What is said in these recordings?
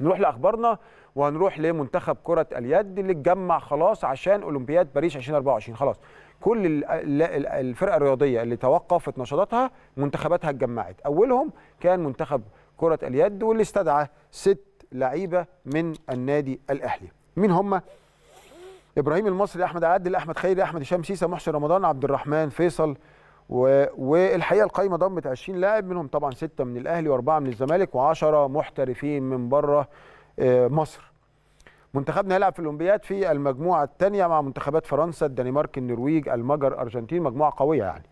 نروح لاخبارنا وهنروح لمنتخب كره اليد اللي اتجمع خلاص عشان اولمبياد باريس 2024 خلاص كل الفرق الرياضيه اللي توقفت نشاطاتها منتخباتها اتجمعت اولهم كان منتخب كره اليد واللي استدعى ست لعيبه من النادي الاهلي مين هم ابراهيم المصري احمد عادل احمد خيري احمد هشام سيسه محسن رمضان عبد الرحمن فيصل و... والحقيقه القايمه ضمت 20 لاعب منهم طبعا سته من الاهلي واربعه من الزمالك و10 محترفين من بره آه، مصر. منتخبنا هيلعب في الاولمبياد في المجموعه الثانيه مع منتخبات فرنسا، الدنمارك، النرويج، المجر، الارجنتين، مجموعه قويه يعني.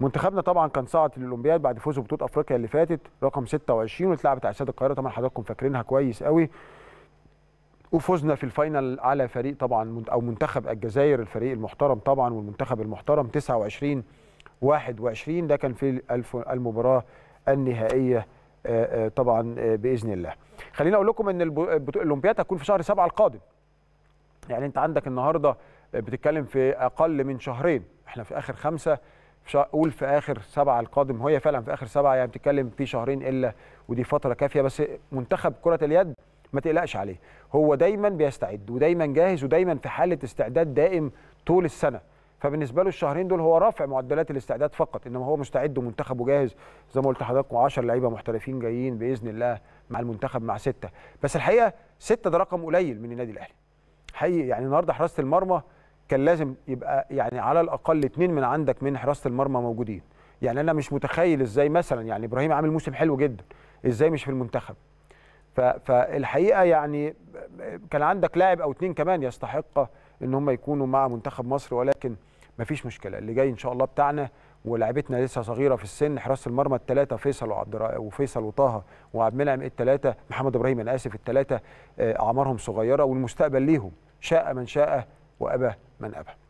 منتخبنا طبعا كان صعد للاولمبياد بعد فوزه ببطوله افريقيا اللي فاتت رقم 26 واتلعبت على استاد القاهره طبعا حضراتكم فاكرينها كويس قوي. وفزنا في الفاينل على فريق طبعا او منتخب الجزائر الفريق المحترم طبعا والمنتخب المحترم 29 21 ده كان في المباراه النهائيه آه، آه، طبعا آه، باذن الله خليني اقول لكم ان الاولمبياد هتكون في شهر سبعه القادم يعني انت عندك النهارده بتتكلم في اقل من شهرين احنا في اخر خمسة قول في اخر سبعة القادم وهي فعلا في اخر سبعة يعني بتتكلم في شهرين الا ودي فتره كافيه بس منتخب كره اليد ما تقلقش عليه هو دايما بيستعد ودايما جاهز ودايما في حاله استعداد دائم طول السنه فبالنسبه له الشهرين دول هو رافع معدلات الاستعداد فقط انما هو مستعد ومنتخبه جاهز زي ما قلت لحضراتكم 10 لعيبه محترفين جايين باذن الله مع المنتخب مع سته بس الحقيقه سته ده رقم قليل من النادي الاهلي حقيقي يعني النهارده حراسه المرمى كان لازم يبقى يعني على الاقل اثنين من عندك من حراسه المرمى موجودين يعني انا مش متخيل ازاي مثلا يعني ابراهيم عامل موسم حلو جدا ازاي مش في المنتخب فالحقيقه يعني كان عندك لاعب او اثنين كمان يستحق ان هم يكونوا مع منتخب مصر ولكن مفيش مشكله اللي جاي ان شاء الله بتاعنا ولاعيبتنا لسه صغيره في السن حراس المرمى الثلاثه فيصل وعبد وفيصل وطه وعبد المنعم الثلاثه محمد ابراهيم انا اسف الثلاثه آه، اعمارهم صغيره والمستقبل ليهم شاء من شاء وابى من ابى